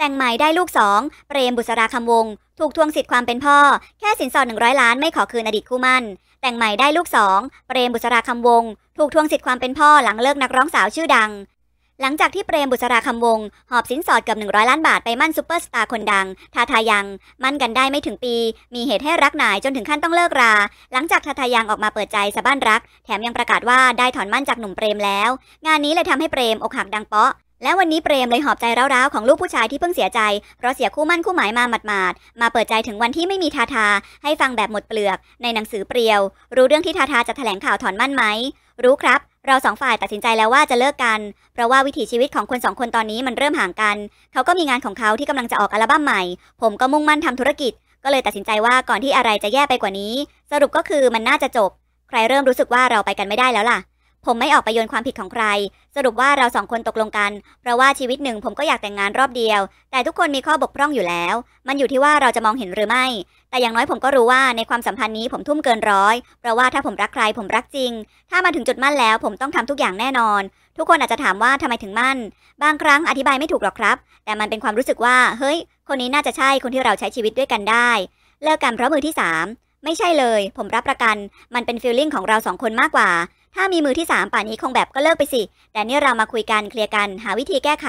แต่งใหม่ได้ลูกสองเปรมบุษราคำวงถูกทวงสิทธิ์ความเป็นพ่อ แค่สินสอดหนึ่งร้อยล้านไม่ขอคืนอดีตคู่มั่น แต่งใหม่ได้ลูกสองเปรมบุษราคำวงถูกทวงสิทธิ์ความเป็นพ่อหลังเลิกนักร้องสาวชื่อดัง หลังจากที่เปรมบุษราคำวงหอบสินสอดเกือบหนึ่งร้อยล้านบาทไปมั่นซูเปอร์สตาร์คนดังทาทายังมั่นกันได้ไม่ถึงปี มีเหตุให้รักหนายจนถึงขั้นต้องเลิกรา หลังจากทาทายังออกมาเปิดใจสะบ้านรัก แถมยังประกาศว่าได้ถอนมั่นจากหนุ่มเปรมแล้ว งานนี้เลยทำให้เปรมอกหักดังเปาะและวันนี้เปรมเลยหอบใจร้าวๆของลูกผู้ชายที่เพิ่งเสียใจ เพราะเสียคู่มั่นคู่หมายมาหมาดๆมาเปิดใจถึงวันที่ไม่มีทาทาให้ฟังแบบหมดเปลือก ในหนังสือเปรียว รู้เรื่องที่ทาทาจะแถลงข่าวถอนมั่นไหม รู้ครับ เราสองฝ่ายตัดสินใจแล้วว่าจะเลิกกันเพราะว่าวิถีชีวิตของคนสองคนตอนนี้มันเริ่มห่างกันเขาก็มีงานของเขาที่กำลังจะออกอัลบั้มใหม่ ผมก็มุ่งมั่นทำธุรกิจ ก็เลยตัดสินใจว่าก่อนที่อะไรจะแย่ไปกว่านี้ สรุปก็คือมันน่าจะจบ ใครเริ่มรู้สึกว่าเราไปกันไม่ได้แล้วล่ะผมไม่ออกไปโยนความผิดของใคร สรุปว่าเราสองคนตกลงกัน เพราะว่าชีวิตหนึ่ง ผมก็อยากแต่งงานรอบเดียว แต่ทุกคนมีข้อบกพร่องอยู่แล้ว มันอยู่ที่ว่าเราจะมองเห็นหรือไม่ แต่อย่างน้อยผมก็รู้ว่าในความสัมพันธ์นี้ผมทุ่มเกินร้อย เพราะว่าถ้าผมรักใคร ผมรักจริง ถ้ามาถึงจุดมั่นแล้วผมต้องทำทุกอย่างแน่นอน ทุกคนอาจจะถามว่าทำไมถึงมั่น บางครั้งอธิบายไม่ถูกหรอกครับ แต่มันเป็นความรู้สึกว่า เฮ้ยคนนี้น่าจะใช่คนที่เราใช้ชีวิตด้วยกันได้ เลิกกันเพราะมือที่3ไม่ใช่เลย ผมรับประกัน มันเป็นฟีลลิ่งของเราสองคนมากกว่าถ้ามีมือที่3ป่านนี้คงแบบก็เลิกไปสิ แต่นี่เรามาคุยกันเคลียร์กันหาวิธีแก้ไข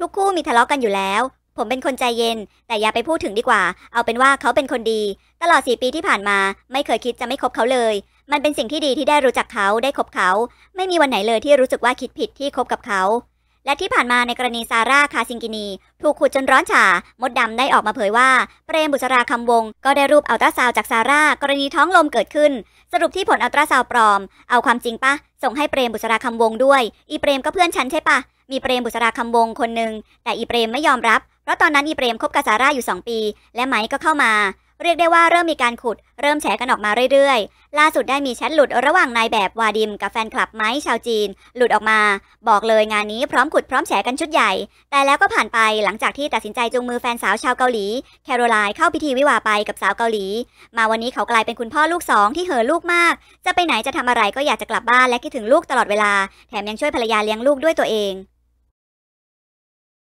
ทุกคู่มีทะเลาะกกันอยู่แล้ว ผมเป็นคนใจเย็นแต่อย่าไปพูดถึงดีกว่า เอาเป็นว่าเขาเป็นคนดี ตลอด4ปีที่ผ่านมา ไม่เคยคิดจะไม่คบเขาเลย มันเป็นสิ่งที่ดีที่ได้รู้จักเขาได้คบเขา ไม่มีวันไหนเลยที่รู้สึกว่าคิดผิดที่คบกับเขาและที่ผ่านมาในกรณีซาร่าคาซิงกินี ถูกขุดจนร้อนฉามดดำได้ออกมาเผยว่าเปรมบุษราคำวงก็ได้รูปอัลตราซาวจากซาร่ากรณีท้องลมเกิดขึ้น สรุปที่ผลอัลตราซาวปลอมเอาความจริงปะส่งให้เปรมบุษราคำวงด้วย อีเปรมก็เพื่อนฉันใช่ปะมีเปรมบุษราคำวงคนหนึ่ง แต่อีเปรมไม่ยอมรับเพราะตอนนั้นอีเปรมคบกับซาร่าอยู่ 2 ปี และไมค์ก็เข้ามาเรียกได้ว่าเริ่มมีการขุด เริ่มแฉกันออกมาเรื่อยๆ ล่าสุดได้มีแชทหลุดระหว่างนายแบบวาดิม กับแฟนคลับไม้ชาวจีน หลุดออกมาบอกเลยงานนี้พร้อมขุดพร้อมแฉกันชุดใหญ่ แต่แล้วก็ผ่านไปหลังจากที่ตัดสินใจจูงมือแฟนสาวชาวเกาหลี แคโรไลน์เข้าพิธีวิวาไปกับสาวเกาหลี มาวันนี้เขากลายเป็นคุณพ่อลูกสองที่เห่อลูกมากจะไปไหนจะทำอะไรก็อยากจะกลับบ้านและคิดถึงลูกตลอดเวลา แถมยังช่วยภรรยาเลี้ยงลูกด้วยตัวเอง